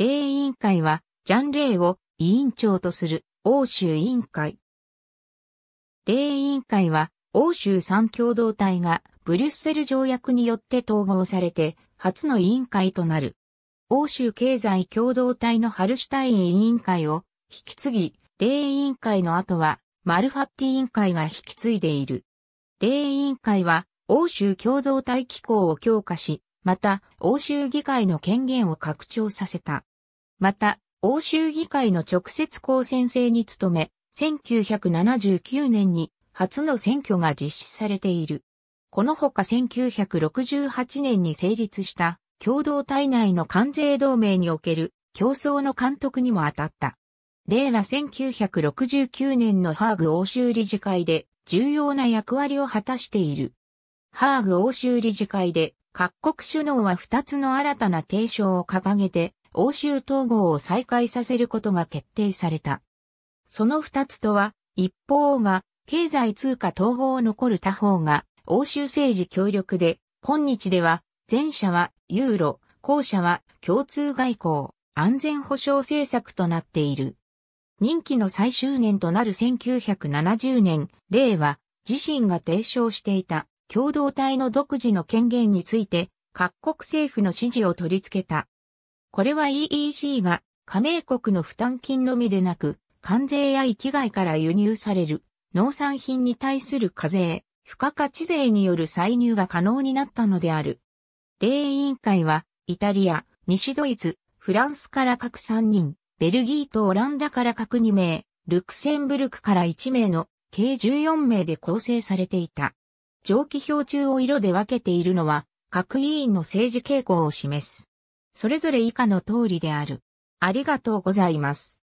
霊委員会は、ジャン・レイを委員長とする欧州委員会。霊委員会は、欧州三共同体がブリュッセル条約によって統合されて、初の委員会となる。欧州経済共同体のハルシュタイン委員会を引き継ぎ、霊委員会の後は、マルファッティ委員会が引き継いでいる。霊委員会は、欧州共同体機構を強化し、また、欧州議会の権限を拡張させた。また、欧州議会の直接公選制に努め、1979年に初の選挙が実施されている。このほか1968年に成立した共同体内の関税同盟における競争の監督にも当たった。令和1969年のハーグ欧州理事会で重要な役割を果たしている。ハーグ欧州理事会で各国首脳は2つの新たな提唱を掲げて欧州統合を再開させることが決定された。その二つとは、一方が経済通貨統合を残る他方が欧州政治協力で、今日では前者はユーロ、後者は共通外交、安全保障政策となっている。任期の最終年となる1970年、令和、自身が提唱していた共同体の独自の権限について、各国政府の支持を取り付けたこれは EEC が加盟国の負担金のみでなく、関税や域外から輸入される農産品に対する課税、付加価値税による歳入が可能になったのである。例委員会は、イタリア、西ドイツ、フランスから各3人、ベルギーとオランダから各2名、ルクセンブルクから1名の計14名で構成されていた。蒸気表中を色で分けているのは、各委員の政治傾向を示す。それぞれ以下の通りである。ありがとうございます。